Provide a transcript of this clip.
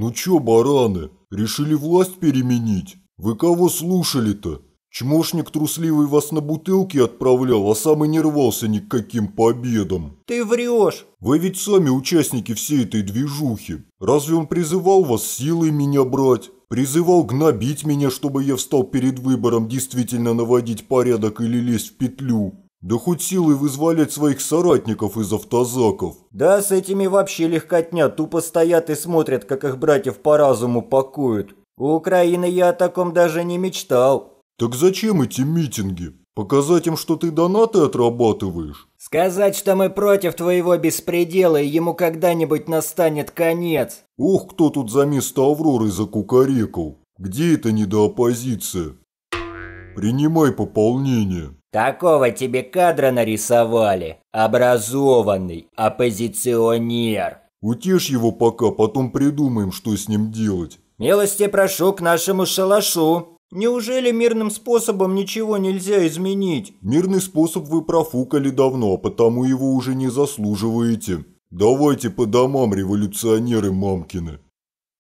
«Ну чё, бараны, решили власть переменить? Вы кого слушали-то? Чмошник трусливый вас на бутылки отправлял, а сам и не рвался ни к каким победам». «Ты врешь!» «Вы ведь сами участники всей этой движухи. Разве он призывал вас силой меня брать?» Призывал гнобить меня, чтобы я встал перед выбором действительно наводить порядок или лезть в петлю. Да хоть силой вызволять своих соратников из автозаков. Да, с этими вообще легкотня. Тупо стоят и смотрят, как их братьев по разуму пакуют. У Украины я о таком даже не мечтал. Так зачем эти митинги? Показать им, что ты донаты отрабатываешь? Сказать, что мы против твоего беспредела, и ему когда-нибудь настанет конец. Ух, кто тут за место Авроры закукарекал. Где это недооппозиция? Принимай пополнение. Такого тебе кадра нарисовали, образованный оппозиционер. Утешь его пока, потом придумаем, что с ним делать. Милости прошу к нашему шалашу. Неужели мирным способом ничего нельзя изменить? Мирный способ вы профукали давно, а потому его уже не заслуживаете. Давайте по домам, революционеры мамкины.